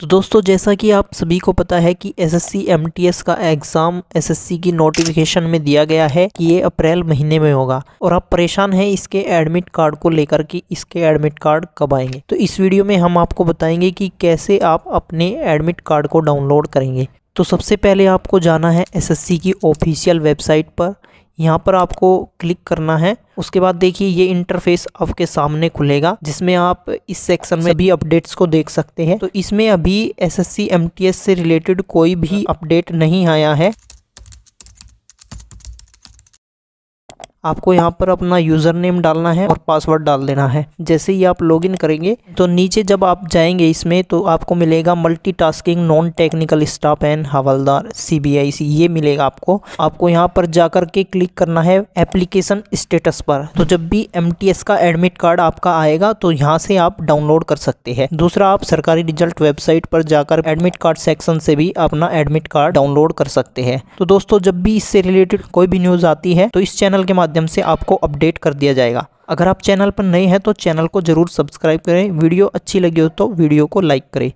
तो दोस्तों जैसा कि आप सभी को पता है कि एसएससी एमटीएस का एग्ज़ाम एसएससी की नोटिफिकेशन में दिया गया है कि ये अप्रैल महीने में होगा और आप परेशान हैं इसके एडमिट कार्ड को लेकर कि इसके एडमिट कार्ड कब आएंगे तो इस वीडियो में हम आपको बताएंगे कि कैसे आप अपने एडमिट कार्ड को डाउनलोड करेंगे तो सबसे पहले आपको जाना है एस की ऑफिशियल वेबसाइट पर यहाँ पर आपको क्लिक करना है उसके बाद देखिए ये इंटरफेस आपके सामने खुलेगा जिसमें आप इस सेक्शन में भी अपडेट्स को देख सकते हैं तो इसमें अभी एसएससी एमटीएस से रिलेटेड कोई भी अपडेट नहीं आया है आपको यहाँ पर अपना यूज़र नेम डालना है और पासवर्ड डाल देना है जैसे ही आप लॉगिन करेंगे तो नीचे जब आप जाएंगे इसमें तो आपको मिलेगा multitasking non technical staff and हवलदार सी बी आई सी ये मिलेगा आपको आपको यहाँ पर जाकर के क्लिक करना है एप्लीकेशन स्टेटस पर तो जब भी एम टी एस का एडमिट कार्ड आपका आएगा तो यहाँ से आप डाउनलोड कर सकते हैं दूसरा आप सरकारी रिजल्ट वेबसाइट पर जाकर एडमिट कार्ड सेक्शन से भी अपना एडमिट कार्ड डाउनलोड कर सकते हैं तो दोस्तों जब भी इससे रिलेटेड कोई भी न्यूज़ आती है तो इस चैनल के माध्यम माध्यम से आपको अपडेट कर दिया जाएगा अगर आप चैनल पर नए हैं तो चैनल को जरूर सब्सक्राइब करें वीडियो अच्छी लगी हो तो वीडियो को लाइक करें